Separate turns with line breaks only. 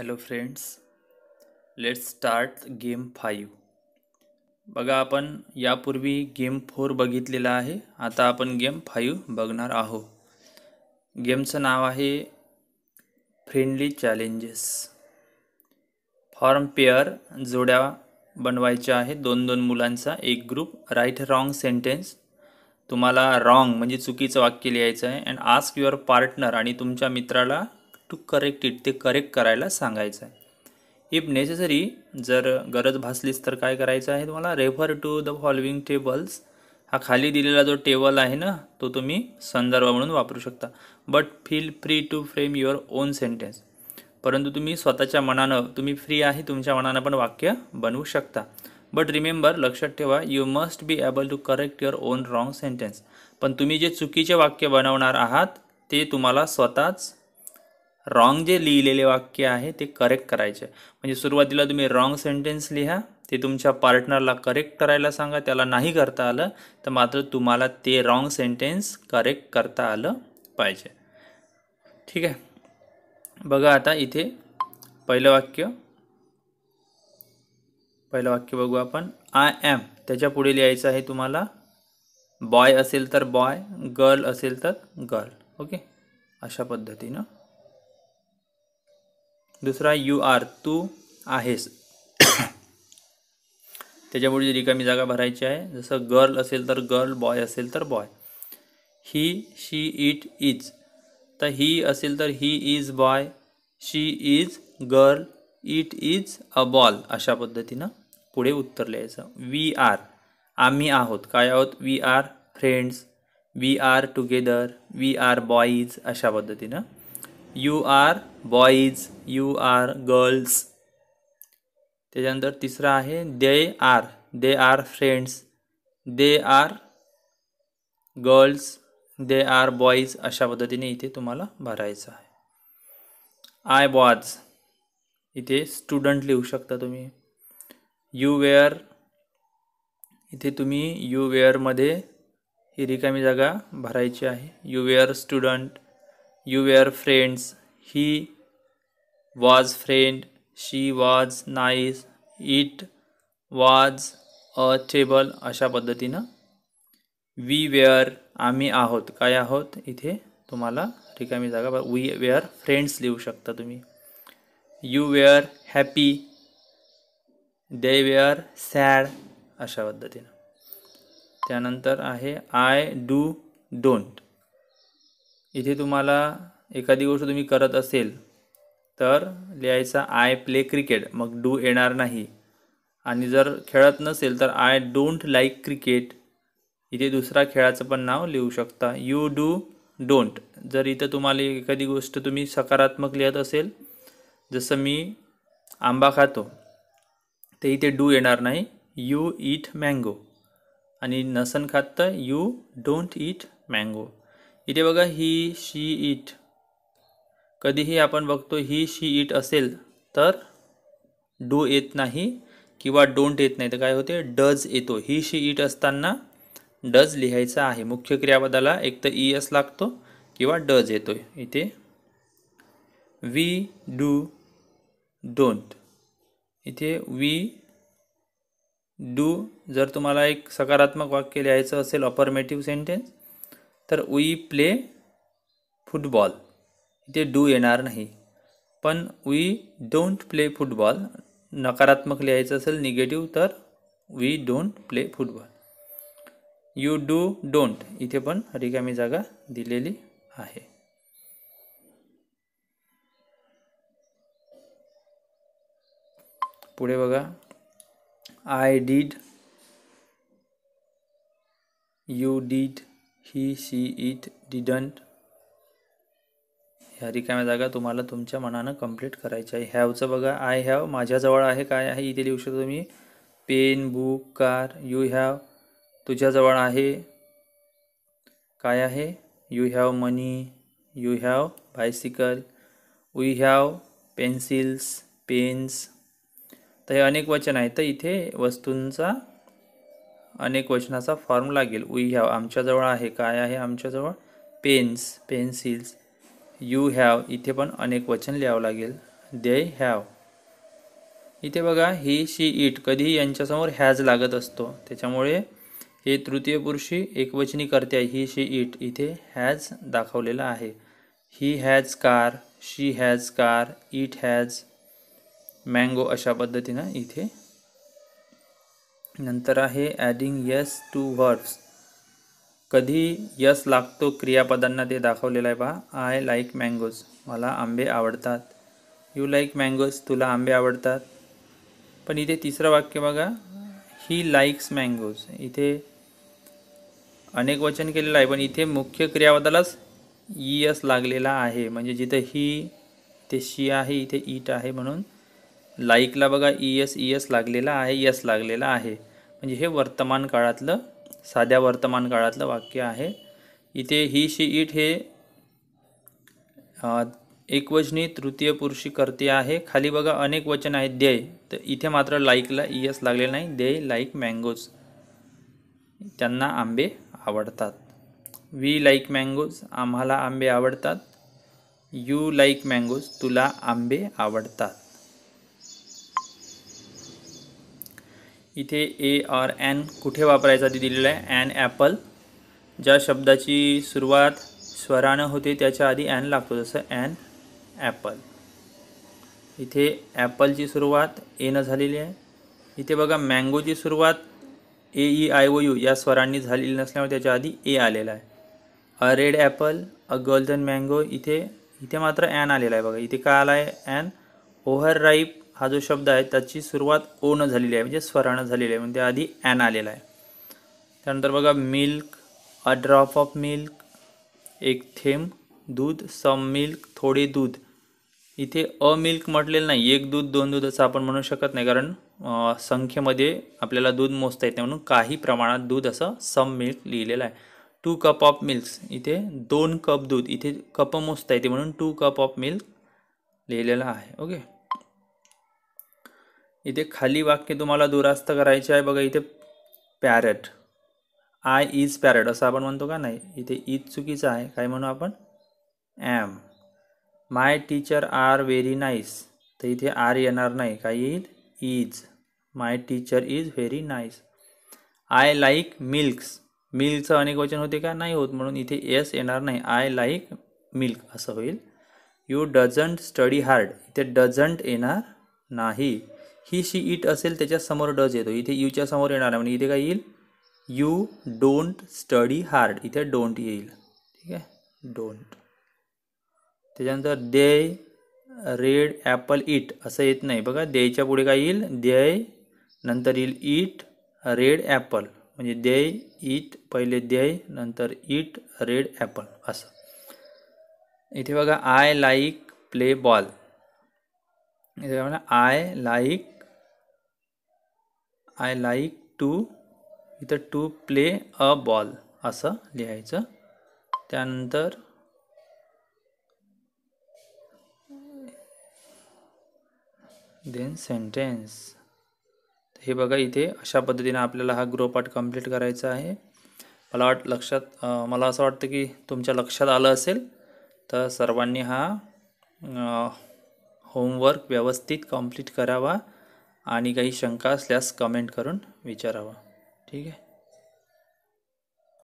hello friends let's start game five बघा आपण यापूर्वी गेम फोर बघितलेला आहे आता आपण गेम फाईव्ह बघणार आहो गेमचं नाव आहे फ्रेंडली चॅलेंजेस फॉर्म पेअर जोड्या बनवायच्या आहेत दोन दोन मुलांचा एक ग्रुप राईट रॉंग सेंटेन्स तुम्हाला रॉंग म्हणजे चुकीचं वाक्य लिहायचं आहे अँड आस्क युअर पार्टनर आणि तुमच्या मित्राला टू करेक्ट इट ते करेक्ट करायला सांगायचं आहे इफ नेसेसरी जर गरज भासलीच तर काय करायचं आहे तुम्हाला refer to the following tables हा खाली दिलेला जो टेबल आहे ना तो तुम्ही संदर्भ म्हणून वापरू शकता but feel free to frame your own sentence परंतु तुम्ही स्वतःच्या मनानं तुम्ही फ्री आहे तुमच्या मनानं पण वाक्य बनवू शकता बट रिमेंबर लक्षात ठेवा you must be able to correct your own wrong sentence पण तुम्ही जे चुकीचे वाक्य बनवणार आहात ते तुम्हाला स्वतःच रॉंग जे लिहिलेले वाक्य आहे ते करेक्ट करायचे म्हणजे सुरुवातीला तुम्ही रॉंग सेंटेन्स लिहा ते तुमच्या पार्टनरला करेक्ट करायला सांगा त्याला नाही करता आलं तर मात्र तुम्हाला ते रॉंग सेंटेन्स करेक्ट करता आलं पाहिजे ठीक आहे बघा आता इथे पहिलं वाक्य पहिलं वाक्य बघू आपण आय ॲम त्याच्या पुढे लिहायचं आहे तुम्हाला बॉय असेल तर बॉय गर्ल असेल तर गर्ल ओके अशा पद्धतीनं दुसरा यू आर तू आहेस त्याच्यामुळे जी रिकामी जागा भरायची आहे जसं गर्ल असेल तर गर्ल बॉय असेल तर boy he she it is तर ही असेल तर he is boy she is girl it is a ball अशा पद्धतीनं पुढे उत्तर लिहायचं वी आर आम्ही आहोत काय आहोत we are friends we are together we are boys अशा पद्धतीनं you are boys you are girls त्याच्यानंतर तिसरा आहे they are they are friends they are girls they are boys अशा पद्धतीने इथे तुम्हाला भरायचं आहे आय बॉज इथे स्टुडंट लिहू शकता तुम्ही यू वेअर इथे तुम्ही यू वेअरमध्ये ही रिकामी जागा भरायची आहे you were student you were friends he was friend she was nice it was a table अशा पद्धतीनं वी वेअर आम्ही आहोत काय आहोत इथे तुम्हाला रिकामी जागा वी वेअर फ्रेंड्स लिहू शकता तुम्ही you were happy they were sad अशा पद्धतीनं त्यानंतर आहे आय डू डोंट इथे तुम्हाला एखादी गोष्ट तुम्ही करत असेल तर लिहायचा आय प्ले क्रिकेट मग डू येणार नाही आणि जर खेळत नसेल तर आय डोंट लाईक क्रिकेट इथे दुसरा खेळाचं पण नाव लिहू शकता यू डू डोंट जर इथं तुम्हाला एखादी गोष्ट तुम्ही सकारात्मक लिहत असेल जसं मी आंबा खातो ते इथे डू येणार नाही यू ईट मँगो आणि नसन खात तर यू डोंट ईट मँगो इथे बघा ही शी इट कधीही आपण बघतो ही शी इट असेल तर डू येत नाही किंवा डोंट येत नाही तर काय होते डज येतो ही शी इट असताना डज लिहायचा आहे मुख्य क्रियापदाला एक तर ई एस लागतो किंवा डज येतो इथे वी डू डोंट इथे वी डू जर तुम्हाला एक सकारात्मक वाक्य लिहायचं असेल ऑपरमेटिव्ह सेंटेन्स तर वी प्ले फुटबॉल इथे डू येणार नाही पण वी डोंट प्ले फुटबॉल नकारात्मक लिहायचं असेल निगेटिव्ह तर we don't play football you do don't इथे पण रिकामी जागा दिलेली आहे पुढे बघा I did you did he see it didn't ह्या रिकाम्या जागा तुम्हाला तुमच्या मनानं कम्प्लीट करायची आहे हॅवचं बघा आय हॅव माझ्याजवळ आहे काय आहे इथे लिहू शकतो तुम्ही pen book car you have तुझ्याजवळ आहे काय आहे you have money you have bicycle we have pencils pens तर हे अनेक वचन आहेत तर इथे वस्तूंचा अनेक वचनाचा फॉर्म लागेल वी हॅव आमच्याजवळ आहे काय आहे आमच्याजवळ पेन्स पेन्सिल्स यू हॅव इथे पण अनेक वचन लिहावं लागेल दे हॅव इथे बघा ही शी इट कधीही यांच्यासमोर हॅज लागत असतो त्याच्यामुळे हे तृतीय पुरुषी एकवचनी करते ही शी इट इथे हॅज दाखवलेला आहे he has car she has car it has mango अशा पद्धतीनं इथे नंतर आहे ॲडिंग यस टू वर्ब्स कधी यस लागतो क्रियापदांना ते दाखवलेलं आहे पहा आय लाईक मँगोज मला आंबे आवडतात यू लाईक मँगोज तुला आंबे आवडतात पण इथे तिसरं वाक्य बघा ही लाईक्स मँगोज इथे अनेक वचन केलेलं आहे पण इथे मुख्य क्रियापदालाच यस लागलेला आहे म्हणजे जिथं ही ते शी आहे इथे ईट आहे म्हणून लाईकला बघा ई एस ई लागलेला आहे यस लागलेला आहे म्हणजे हे वर्तमान काळातलं साध्या वर्तमान काळातलं वाक्य आहे इथे ही शी इट हे एकवचनी तृतीय पुरुषी करते आहे खाली बघा अनेक वचन आहेत देय तर इथे मात्र लाईकला इयस लागले नाही देय लाईक मँगोज त्यांना आंबे आवडतात वी लाईक मँगोज आम्हाला आंबे आवडतात यू लाईक मँगोज तुला आंबे आवडतात इथे ए आर एन कुठे वापरायचा दिल है आहे ऐपल ॲपल ज्या शब्दाची सुरुआत स्वरानं होते आधी एन लगते जस एन ऐपल इथे ॲपलची सुरुवात एनं झालेली इतने बगा मैंगो की सुरुआत A E I O U या स्वरानी झालेली आधी ए आलेला a red apple a golden mango इथे इतने मात्र एन आलेला आहे का आला है एन ओवर राइप हा जो शब्द आहे त्याची सुरुवात ओनं झालेली आहे म्हणजे स्वरानं झालेली आहे म्हणजे आधी ॲन आलेला आहे त्यानंतर बघा milk a drop of milk एक थेंब दूध सम मिल्क थोडे दूध इथे अ मिल्क म्हटलेलं नाही एक दूध दोन दूध असं आपण म्हणू शकत नाही कारण संख्येमध्ये आपल्याला दूध मोजता येते म्हणून काही प्रमाणात दूध असं सम मिल्क लिहिलेलं आहे टू कप ऑफ मिल्क्स इथे दोन कप दूध इथे कप मोजता येते म्हणून टू कप ऑफ मिल्क लिहिलेलं आहे ओके इथे खाली वाक्य तुम्हाला दुरास्त करायचे आहे बघा इथे पॅरेट आय इज पॅरेट असं आपण म्हणतो का नाही इथे इज चुकीचं आहे काय म्हणू आपण am my teacher are very nice तर इथे आर येणार नाही काय येईल is my teacher is very nice I like milks मिल्कचं अनेक वचन होते का नाही होत म्हणून इथे एस येणार नाही आय लाईक मिल्क असं होईल यू डझंट स्टडी हार्ड इथे डझंट येणार नाही ही शी इट असेल त्याच्यासमोर डज येतो इथे यूच्या समोर येणार म्हणजे इथे काय येईल यू डोंट स्टडी हार्ड इथे डोंट येईल ठीक आहे डोंट त्याच्यानंतर दे रेड ॲपल इट असं येत नाही बघा देच्या पुढे काय येईल दे नंतर येईल इट रेड ॲपल म्हणजे दे इट पहिले दे नंतर इट रेड ॲपल असं इथे बघा आय लाईक प्ले बॉल इथे I like I like to इथं टू प्ले अ बॉल असं लिहायचं त्यानंतर देन सेंटेन्स हे बघा इथे अशा पद्धतीने आपल्याला हा पार्ट कंप्लीट करायचा आहे मला वाट लक्षात मला असं वाटतं की तुमच्या लक्षात आलं असेल तर सर्वांनी हा होमवर्क व्यवस्थित कंप्लीट करावा आणि काही शंका असल्यास कमेंट करून विचारावा ठीक आहे